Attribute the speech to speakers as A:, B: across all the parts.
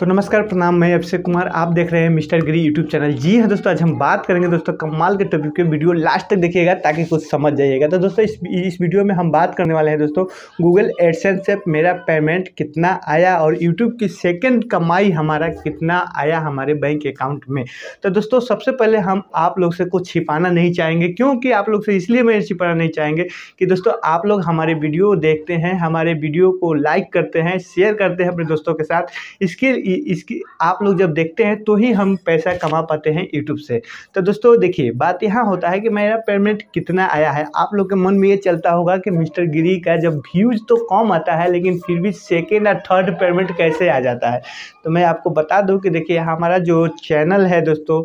A: तो नमस्कार प्रणाम मैं अभिषेक कुमार आप देख रहे हैं मिस्टर गिरी यूट्यूब चैनल जी हाँ दोस्तों आज हम बात करेंगे दोस्तों कमाल के टॉपिक के वीडियो लास्ट तक देखिएगा ताकि कुछ समझ जाइएगा तो दोस्तों इस इस वीडियो में हम बात करने वाले हैं दोस्तों गूगल एडसेंस से मेरा पेमेंट कितना आया और यूट्यूब की सेकेंड कमाई हमारा कितना आया हमारे बैंक अकाउंट में तो दोस्तों सबसे पहले हम आप लोग से कुछ छिपाना नहीं चाहेंगे क्योंकि आप लोग से इसलिए मैं छिपाना नहीं चाहेंगे कि दोस्तों आप लोग हमारे वीडियो देखते हैं हमारे वीडियो को लाइक करते हैं शेयर करते हैं अपने दोस्तों के साथ इसके इसकी आप लोग जब देखते हैं तो ही हम पैसा कमा पाते हैं यूट्यूब से तो दोस्तों देखिए बात यहाँ होता है कि मेरा पेमेंट कितना आया है आप लोग के मन में ये चलता होगा कि मिस्टर गिरी का जब व्यूज़ तो कम आता है लेकिन फिर भी सेकेंड या थर्ड पेमेंट कैसे आ जाता है तो मैं आपको बता दूँ कि देखिए हमारा जो चैनल है दोस्तों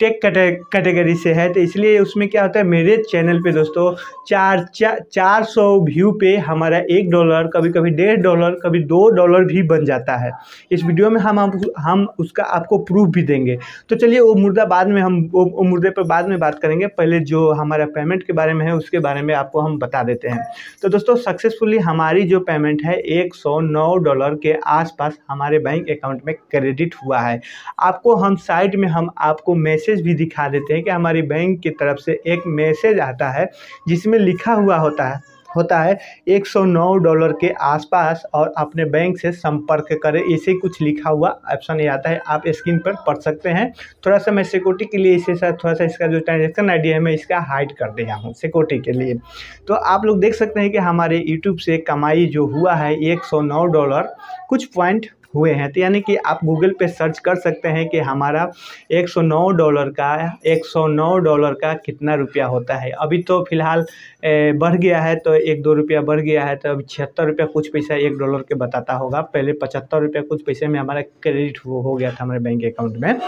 A: टेक कैटेगरी से है तो इसलिए उसमें क्या होता है मेरे चैनल पे दोस्तों चार चा, चार सौ व्यू पे हमारा एक डॉलर कभी कभी डेढ़ डॉलर कभी दो डॉलर भी बन जाता है इस वीडियो में हम आप, हम उसका आपको प्रूफ भी देंगे तो चलिए वो मुर्दा बाद में हम वो, वो मुर्दे पर बाद में बात करेंगे पहले जो हमारा पेमेंट के बारे में है उसके बारे में आपको हम बता देते हैं तो दोस्तों सक्सेसफुली हमारी जो पेमेंट है एक डॉलर के आसपास हमारे बैंक अकाउंट में क्रेडिट हुआ है आपको हम साइट में हम आपको मैसेज मैसेज भी दिखा देते हैं कि हमारी बैंक की तरफ से एक मैसेज आता है जिसमें लिखा हुआ होता है होता है 109 डॉलर के आसपास और अपने बैंक से संपर्क करें इसे कुछ लिखा हुआ ऑप्शन आता है आप स्क्रीन पर पढ़ सकते हैं थोड़ा सा मैं सिक्योरिटी के लिए इसे साथ थोड़ा सा इसका जो ट्रांजेक्शन आईडी है मैं इसका हाइड कर दिया हूँ सिक्योरिटी के लिए तो आप लोग देख सकते हैं कि हमारे यूट्यूब से कमाई जो हुआ है एक डॉलर कुछ पॉइंट हुए हैं तो यानी कि आप गूगल पे सर्च कर सकते हैं कि हमारा 109 डॉलर का 109 डॉलर का कितना रुपया होता है अभी तो फिलहाल बढ़ गया है तो एक दो रुपया बढ़ गया है तो अभी छिहत्तर रुपया कुछ पैसा एक डॉलर के बताता होगा पहले पचहत्तर रुपया कुछ पैसे में हमारा क्रेडिट हो, हो गया था हमारे बैंक अकाउंट में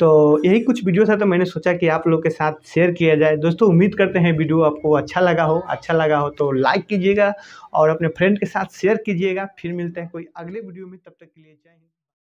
A: तो यही कुछ वीडियो था तो मैंने सोचा कि आप लोग के साथ शेयर किया जाए दोस्तों उम्मीद करते हैं वीडियो आपको अच्छा लगा हो अच्छा लगा हो तो लाइक कीजिएगा और अपने फ्रेंड के साथ शेयर कीजिएगा फिर मिलते हैं कोई अगले वीडियो में तब तक के लिए जाएंगे